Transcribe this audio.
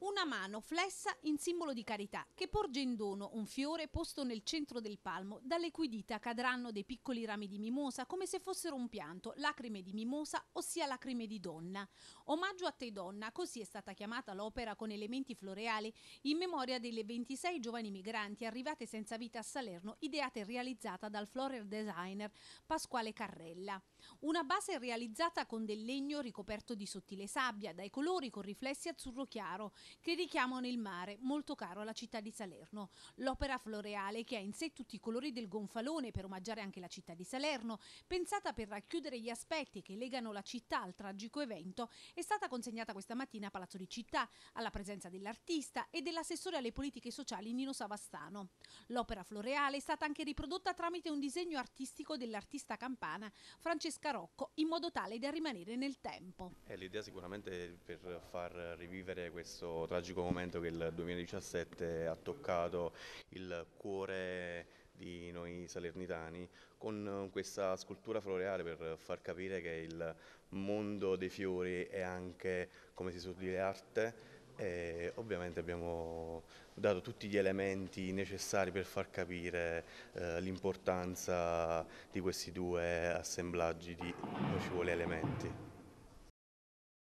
Una mano flessa in simbolo di carità che porge in dono un fiore posto nel centro del palmo, dalle cui dita cadranno dei piccoli rami di mimosa come se fossero un pianto, lacrime di mimosa, ossia lacrime di donna. Omaggio a te donna, così è stata chiamata l'opera con elementi floreali in memoria delle 26 giovani migranti arrivate senza vita a Salerno, ideata e realizzata dal floral designer Pasquale Carrella. Una base realizzata con del legno ricoperto di sottile sabbia, dai colori con riflessi azzurro chiaro che richiamano il mare, molto caro alla città di Salerno. L'opera floreale, che ha in sé tutti i colori del gonfalone per omaggiare anche la città di Salerno, pensata per racchiudere gli aspetti che legano la città al tragico evento, è stata consegnata questa mattina a Palazzo di Città, alla presenza dell'artista e dell'assessore alle politiche sociali Nino Savastano. L'opera floreale è stata anche riprodotta tramite un disegno artistico dell'artista campana Francesca Rocco, in modo tale da rimanere nel tempo. Eh, l'idea sicuramente per far rivivere questo tragico momento che il 2017 ha toccato il cuore di noi salernitani con eh, questa scultura floreale per far capire che il mondo dei fiori è anche, come si suol dire, arte e ovviamente abbiamo dato tutti gli elementi necessari per far capire eh, l'importanza di questi due assemblaggi di nocivoli elementi.